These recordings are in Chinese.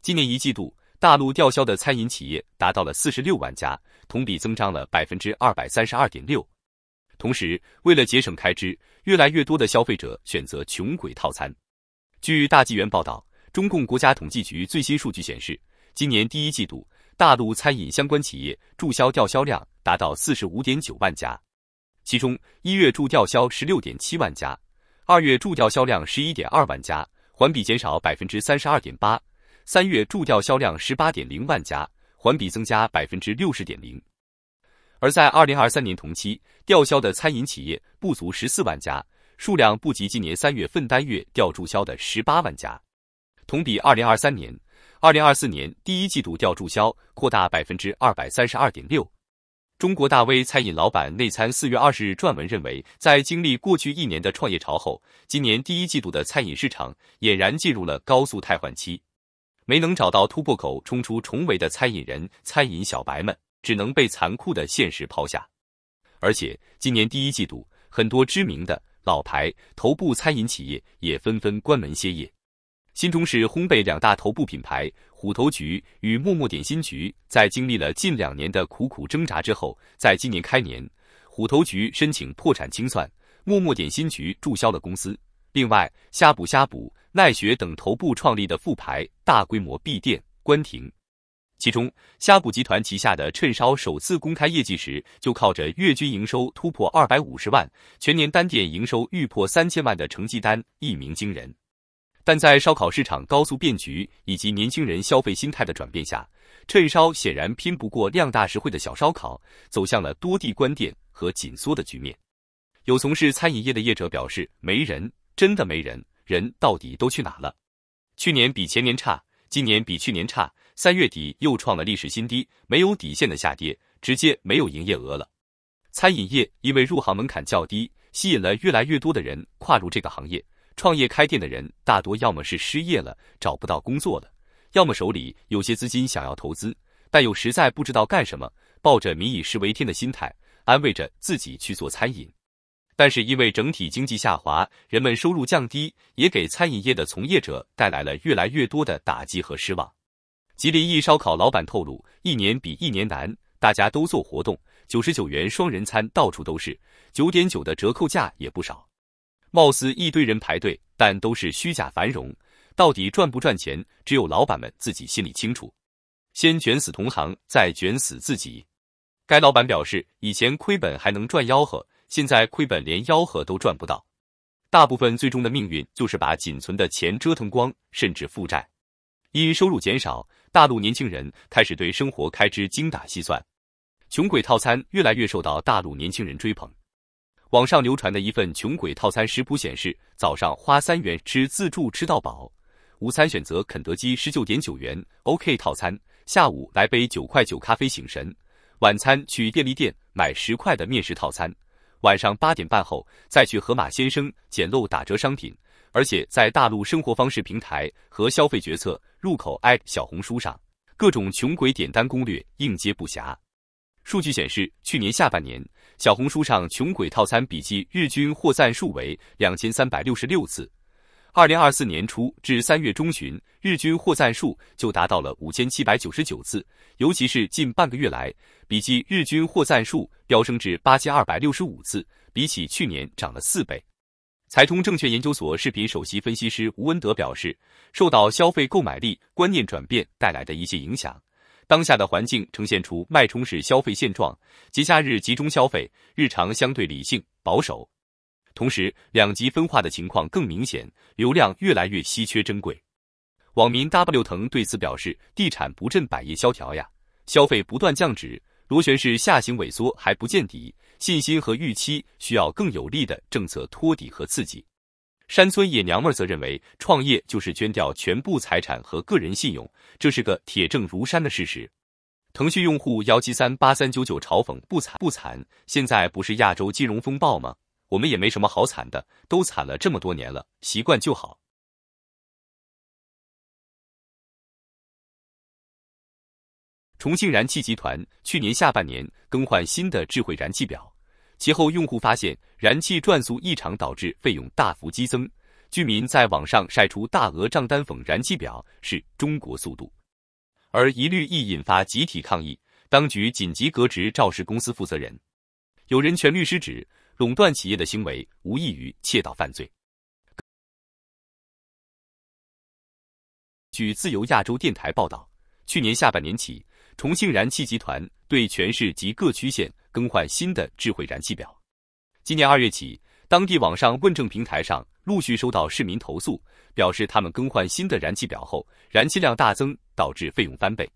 今年一季度，大陆吊销的餐饮企业达到了四十六万家，同比增长了百分之二百三十二点六。同时，为了节省开支，越来越多的消费者选择“穷鬼套餐”。据大纪元报道，中共国家统计局最新数据显示，今年第一季度大陆餐饮相关企业注销吊销量达到四十五点九万家，其中一月注吊销十六点七万家，二月注吊销量十一点二万家，环比减少百分之三十二点八。三月调销量十八点零万家，环比增加百分之六十点零。而在二零二三年同期，吊销的餐饮企业不足十四万家，数量不及今年三月份单月吊注销的十八万家。同比二零二三年、二零二四年第一季度吊注销扩大百分之二百三十二点六。中国大 V 餐饮老板内参四月二十日撰文认为，在经历过去一年的创业潮后，今年第一季度的餐饮市场俨然进入了高速汰换期。没能找到突破口冲出重围的餐饮人、餐饮小白们，只能被残酷的现实抛下。而且，今年第一季度，很多知名的老牌头部餐饮企业也纷纷关门歇业。新中式烘焙两大头部品牌虎头局与默默点心局，在经历了近两年的苦苦挣扎之后，在今年开年，虎头局申请破产清算，默默点心局注销了公司。另外，呷补呷补。奈雪等头部创立的复牌，大规模闭店关停。其中，呷哺集团旗下的衬烧首次公开业绩时，就靠着月均营收突破二百五十万，全年单店营收预破三千万的成绩单一鸣惊人。但在烧烤市场高速变局以及年轻人消费心态的转变下，衬烧显然拼不过量大实惠的小烧烤，走向了多地关店和紧缩的局面。有从事餐饮业的业者表示：“没人，真的没人。”人到底都去哪了？去年比前年差，今年比去年差，三月底又创了历史新低，没有底线的下跌，直接没有营业额了。餐饮业因为入行门槛较低，吸引了越来越多的人跨入这个行业。创业开店的人大多要么是失业了，找不到工作了，要么手里有些资金想要投资，但又实在不知道干什么，抱着“民以食为天”的心态，安慰着自己去做餐饮。但是因为整体经济下滑，人们收入降低，也给餐饮业的从业者带来了越来越多的打击和失望。吉林一烧烤老板透露，一年比一年难，大家都做活动，九十九元双人餐到处都是，九点九的折扣价也不少。貌似一堆人排队，但都是虚假繁荣，到底赚不赚钱，只有老板们自己心里清楚。先卷死同行，再卷死自己。该老板表示，以前亏本还能赚吆喝。现在亏本连吆喝都赚不到，大部分最终的命运就是把仅存的钱折腾光，甚至负债。因收入减少，大陆年轻人开始对生活开支精打细算，穷鬼套餐越来越受到大陆年轻人追捧。网上流传的一份穷鬼套餐食谱显示，早上花三元吃自助吃到饱，午餐选择肯德基十九点九元 OK 套餐，下午来杯九块九咖啡醒神，晚餐去便利店买十块的面食套餐。晚上八点半后再去盒马鲜生捡漏打折商品，而且在大陆生活方式平台和消费决策入口小红书上，各种穷鬼点单攻略应接不暇。数据显示，去年下半年，小红书上穷鬼套餐笔记日均获赞数为两千三百六十六次。二零二四年初至三月中旬，日均获赞数就达到了五千七百九十九次。尤其是近半个月来，笔记日均获赞数飙升至八千二百六十五次，比起去年涨了四倍。财通证券研究所视频首席分析师吴文德表示，受到消费购买力观念转变带来的一些影响，当下的环境呈现出脉冲式消费现状，节假日集中消费，日常相对理性保守。同时，两极分化的情况更明显，流量越来越稀缺珍贵。网民 w 腾对此表示：“地产不振，百业萧条呀，消费不断降值，螺旋式下行萎缩还不见底，信心和预期需要更有力的政策托底和刺激。”山村野娘们则认为：“创业就是捐掉全部财产和个人信用，这是个铁证如山的事实。”腾讯用户幺七三八三九九嘲讽：“不惨不惨，现在不是亚洲金融风暴吗？”我们也没什么好惨的，都惨了这么多年了，习惯就好。重庆燃气集团去年下半年更换新的智慧燃气表，其后用户发现燃气转速异常，导致费用大幅激增，居民在网上晒出大额账单，讽燃气表是中国速度，而一律亦引发集体抗议，当局紧急革职肇事公司负责人。有人权律师指。垄断企业的行为无异于窃盗犯罪。据自由亚洲电台报道，去年下半年起，重庆燃气集团对全市及各区县更换新的智慧燃气表。今年二月起，当地网上问政平台上陆续收到市民投诉，表示他们更换新的燃气表后，燃气量大增，导致费用翻倍。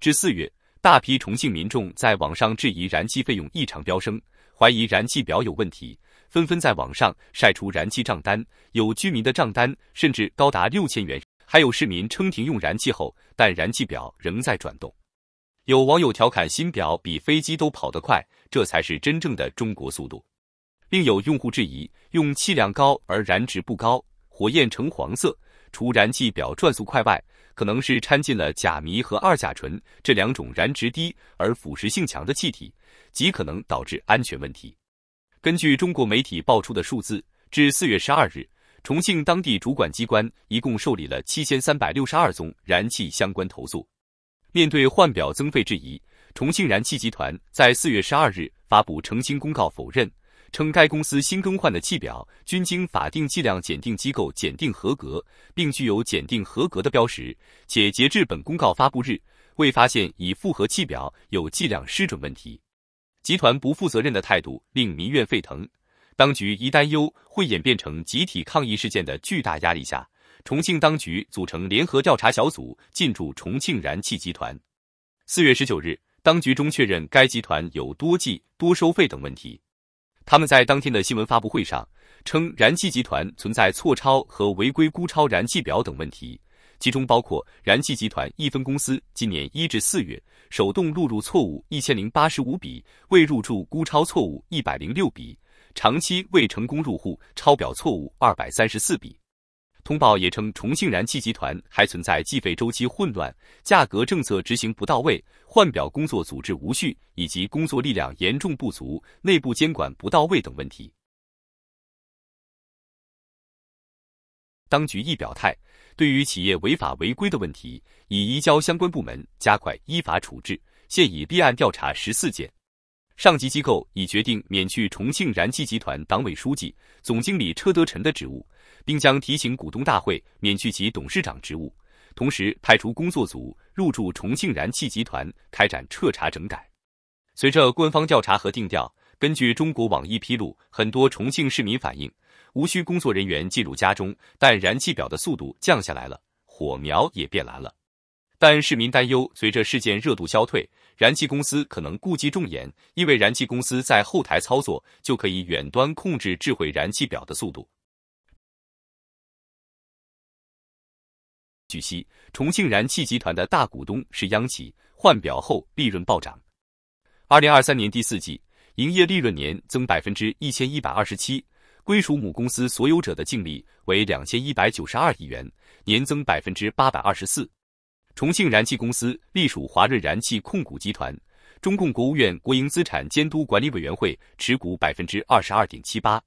至四月，大批重庆民众在网上质疑燃气费用异常飙升。怀疑燃气表有问题，纷纷在网上晒出燃气账单，有居民的账单甚至高达六千元。还有市民称停用燃气后，但燃气表仍在转动。有网友调侃：“新表比飞机都跑得快，这才是真正的中国速度。”另有用户质疑，用气量高而燃值不高，火焰呈黄色，除燃气表转速快外，可能是掺进了甲醚和二甲醇这两种燃值低而腐蚀性强的气体。极可能导致安全问题。根据中国媒体爆出的数字，至四月十二日，重庆当地主管机关一共受理了七千三百六十二宗燃气相关投诉。面对换表增费质疑，重庆燃气集团在四月十二日发布澄清公告，否认称该公司新更换的气表均经法定计量检定机构检定合格，并具有检定合格的标识，且截至本公告发布日，未发现已复合气表有计量失准问题。集团不负责任的态度令民怨沸腾，当局一担忧会演变成集体抗议事件的巨大压力下，重庆当局组成联合调查小组进驻重庆燃气集团。四月十九日，当局中确认该集团有多计、多收费等问题。他们在当天的新闻发布会上称，燃气集团存在错超和违规估超燃气表等问题，其中包括燃气集团一分公司今年一至四月。手动录入错误一千零八十五笔，未入驻估抄错误一百零六笔，长期未成功入户抄表错误二百三十四笔。通报也称，重庆燃气集团还存在计费周期混乱、价格政策执行不到位、换表工作组织无序以及工作力量严重不足、内部监管不到位等问题。当局亦表态，对于企业违法违规的问题，已移交相关部门加快依法处置，现已立案调查十四件。上级机构已决定免去重庆燃气集团党委书记、总经理车德臣的职务，并将提请股东大会免去其董事长职务，同时派出工作组入驻重庆燃气集团开展彻查整改。随着官方调查和定调，根据中国网易披露，很多重庆市民反映。无需工作人员进入家中，但燃气表的速度降下来了，火苗也变蓝了。但市民担忧，随着事件热度消退，燃气公司可能顾忌重严，因为燃气公司在后台操作就可以远端控制智慧燃气表的速度。据悉，重庆燃气集团的大股东是央企，换表后利润暴涨。二零二三年第四季营业利润年增百分之一千一百二十七。归属母公司所有者的净利为两千一百九十二亿元，年增百分之八百二十四。重庆燃气公司隶属华润燃气控股集团，中共国务院国营资产监督管理委员会持股百分之二十二点七八。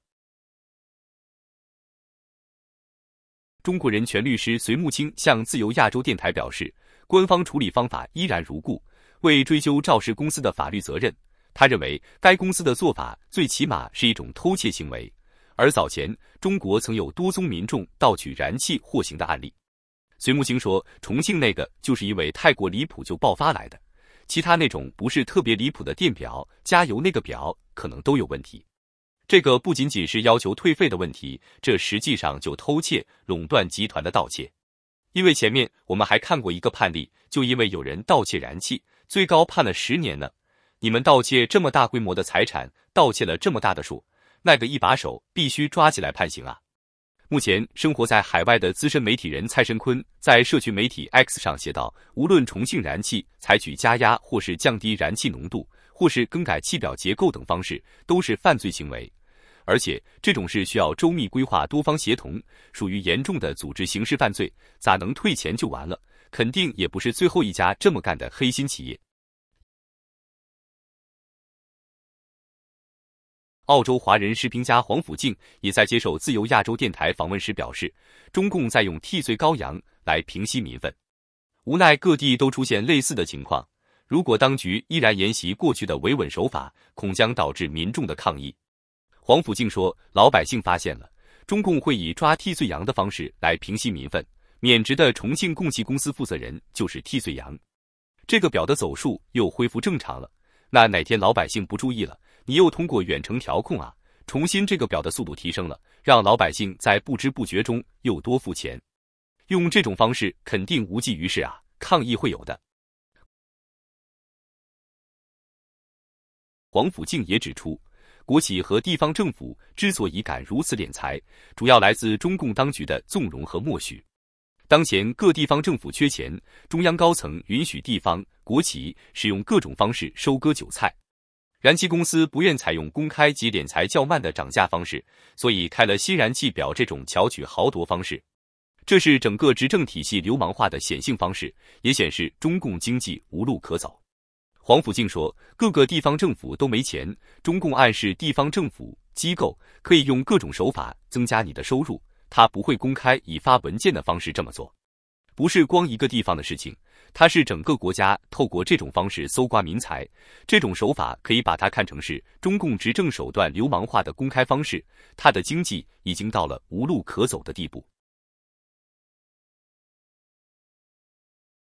中国人权律师隋木青向自由亚洲电台表示，官方处理方法依然如故，未追究肇事公司的法律责任。他认为，该公司的做法最起码是一种偷窃行为。而早前，中国曾有多宗民众盗取燃气获刑的案例。隋木青说：“重庆那个就是因为太过离谱就爆发来的，其他那种不是特别离谱的电表、加油那个表可能都有问题。这个不仅仅是要求退费的问题，这实际上就偷窃垄断集团的盗窃。因为前面我们还看过一个判例，就因为有人盗窃燃气，最高判了十年呢。你们盗窃这么大规模的财产，盗窃了这么大的数。”那个一把手必须抓起来判刑啊！目前生活在海外的资深媒体人蔡申坤在社群媒体 X 上写道：，无论重庆燃气采取加压或是降低燃气浓度，或是更改气表结构等方式，都是犯罪行为。而且这种事需要周密规划、多方协同，属于严重的组织刑事犯罪，咋能退钱就完了？肯定也不是最后一家这么干的黑心企业。澳洲华人视频家黄甫静也在接受自由亚洲电台访问时表示，中共在用替罪羔羊来平息民愤。无奈各地都出现类似的情况，如果当局依然沿袭过去的维稳手法，恐将导致民众的抗议。黄甫静说：“老百姓发现了，中共会以抓替罪羊的方式来平息民愤。免职的重庆供气公司负责人就是替罪羊。这个表的走数又恢复正常了，那哪天老百姓不注意了？”你又通过远程调控啊，重新这个表的速度提升了，让老百姓在不知不觉中又多付钱，用这种方式肯定无济于事啊！抗议会有的。黄府井也指出，国企和地方政府之所以敢如此敛财，主要来自中共当局的纵容和默许。当前各地方政府缺钱，中央高层允许地方国企使用各种方式收割韭菜。燃气公司不愿采用公开及敛财较慢的涨价方式，所以开了新燃气表这种巧取豪夺方式。这是整个执政体系流氓化的显性方式，也显示中共经济无路可走。黄甫静说，各个地方政府都没钱，中共暗示地方政府机构可以用各种手法增加你的收入，他不会公开以发文件的方式这么做。不是光一个地方的事情，它是整个国家透过这种方式搜刮民财，这种手法可以把它看成是中共执政手段流氓化的公开方式。它的经济已经到了无路可走的地步。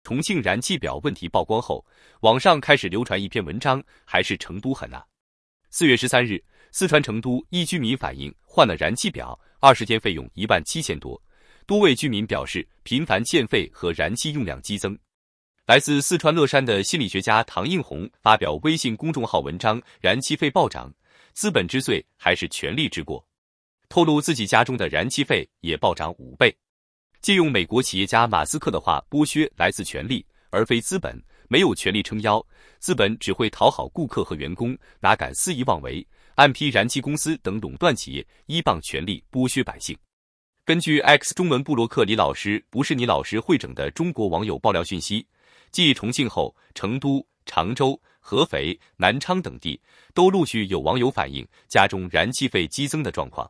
重庆燃气表问题曝光后，网上开始流传一篇文章，还是成都狠啊！四月十三日，四川成都一居民反映，换了燃气表，二十天费用一万七千多。多位居民表示，频繁欠费和燃气用量激增。来自四川乐山的心理学家唐映红发表微信公众号文章《燃气费暴涨，资本之罪还是权力之过》，透露自己家中的燃气费也暴涨五倍。借用美国企业家马斯克的话：“剥削来自权力，而非资本。没有权力撑腰，资本只会讨好顾客和员工，哪敢肆意妄为？暗批燃气公司等垄断企业依傍权力剥削百姓。”根据 X 中文布洛克李老师不是你老师会整的中国网友爆料讯息，继重庆后，成都、常州、合肥、南昌等地都陆续有网友反映家中燃气费激增的状况。